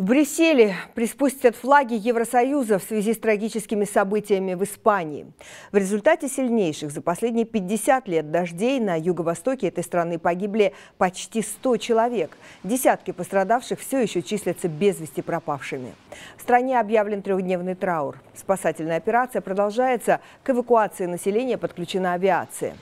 В Брюсселе приспустят флаги Евросоюза в связи с трагическими событиями в Испании. В результате сильнейших за последние 50 лет дождей на юго-востоке этой страны погибли почти 100 человек. Десятки пострадавших все еще числятся без вести пропавшими. В стране объявлен трехдневный траур. Спасательная операция продолжается. К эвакуации населения подключена авиация.